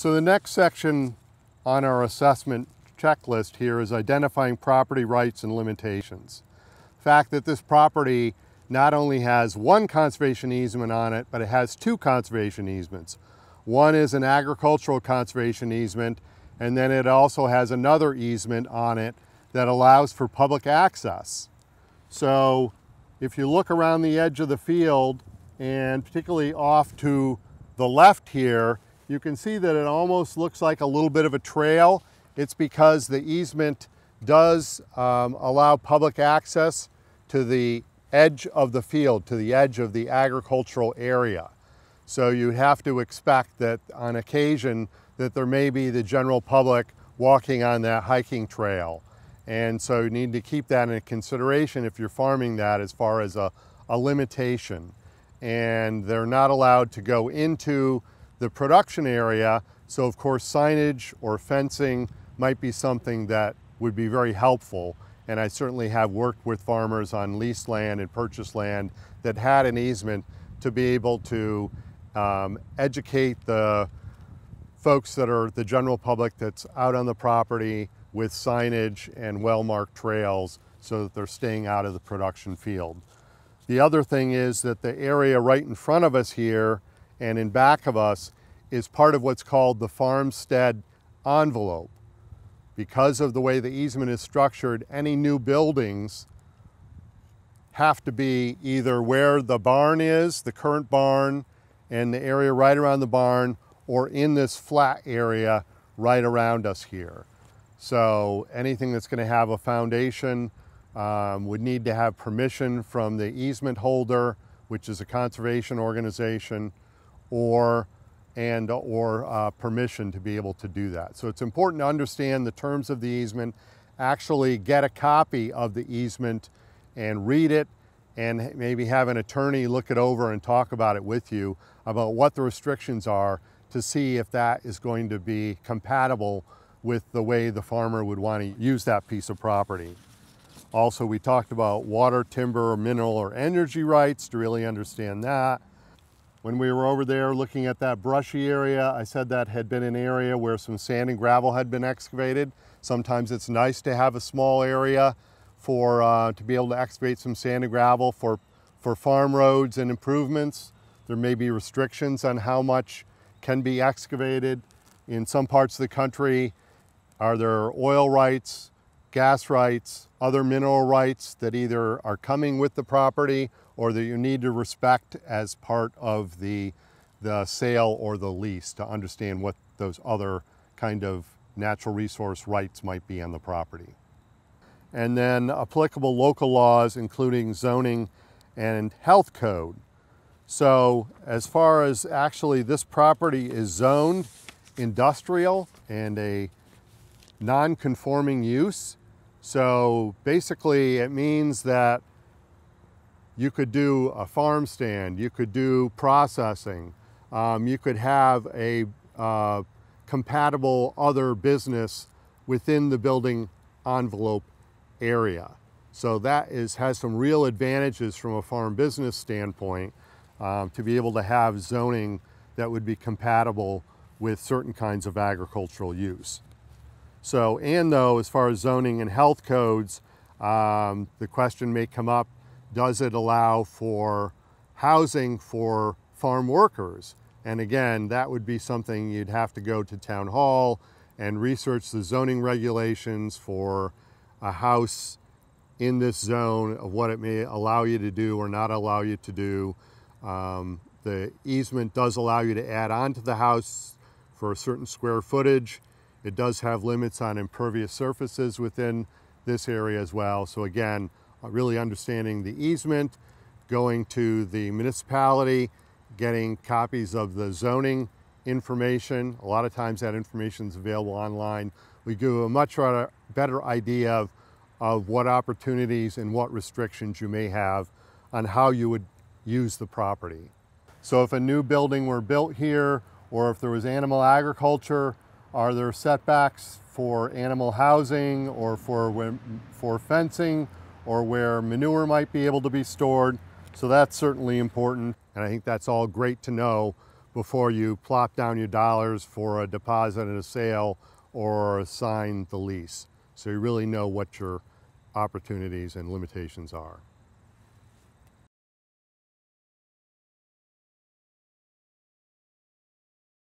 So the next section on our assessment checklist here is identifying property rights and limitations. The fact that this property not only has one conservation easement on it, but it has two conservation easements. One is an agricultural conservation easement, and then it also has another easement on it that allows for public access. So if you look around the edge of the field, and particularly off to the left here, you can see that it almost looks like a little bit of a trail. It's because the easement does um, allow public access to the edge of the field, to the edge of the agricultural area. So you have to expect that on occasion that there may be the general public walking on that hiking trail. And so you need to keep that in consideration if you're farming that as far as a, a limitation. And they're not allowed to go into the production area. So of course, signage or fencing might be something that would be very helpful. And I certainly have worked with farmers on leased land and purchased land that had an easement to be able to um, educate the folks that are the general public that's out on the property with signage and well-marked trails so that they're staying out of the production field. The other thing is that the area right in front of us here and in back of us is part of what's called the farmstead envelope. Because of the way the easement is structured, any new buildings have to be either where the barn is, the current barn, and the area right around the barn, or in this flat area right around us here. So anything that's gonna have a foundation um, would need to have permission from the easement holder, which is a conservation organization, or and or uh, permission to be able to do that. So it's important to understand the terms of the easement, actually get a copy of the easement and read it and maybe have an attorney look it over and talk about it with you about what the restrictions are to see if that is going to be compatible with the way the farmer would want to use that piece of property. Also, we talked about water, timber, mineral, or energy rights to really understand that. When we were over there looking at that brushy area, I said that had been an area where some sand and gravel had been excavated. Sometimes it's nice to have a small area for uh, to be able to excavate some sand and gravel for, for farm roads and improvements. There may be restrictions on how much can be excavated. In some parts of the country, are there oil rights, gas rights, other mineral rights that either are coming with the property or that you need to respect as part of the, the sale or the lease to understand what those other kind of natural resource rights might be on the property. And then applicable local laws, including zoning and health code. So as far as actually this property is zoned industrial and a non-conforming use. So basically it means that you could do a farm stand. You could do processing. Um, you could have a uh, compatible other business within the building envelope area. So that is, has some real advantages from a farm business standpoint um, to be able to have zoning that would be compatible with certain kinds of agricultural use. So, and though, as far as zoning and health codes, um, the question may come up, does it allow for housing for farm workers? And again, that would be something you'd have to go to town hall and research the zoning regulations for a house in this zone of what it may allow you to do or not allow you to do. Um, the easement does allow you to add on to the house for a certain square footage. It does have limits on impervious surfaces within this area as well. So again, uh, really understanding the easement, going to the municipality, getting copies of the zoning information. A lot of times that information is available online. We give a much better idea of, of what opportunities and what restrictions you may have on how you would use the property. So if a new building were built here, or if there was animal agriculture, are there setbacks for animal housing or for, for fencing or where manure might be able to be stored. So that's certainly important. And I think that's all great to know before you plop down your dollars for a deposit and a sale or sign the lease. So you really know what your opportunities and limitations are.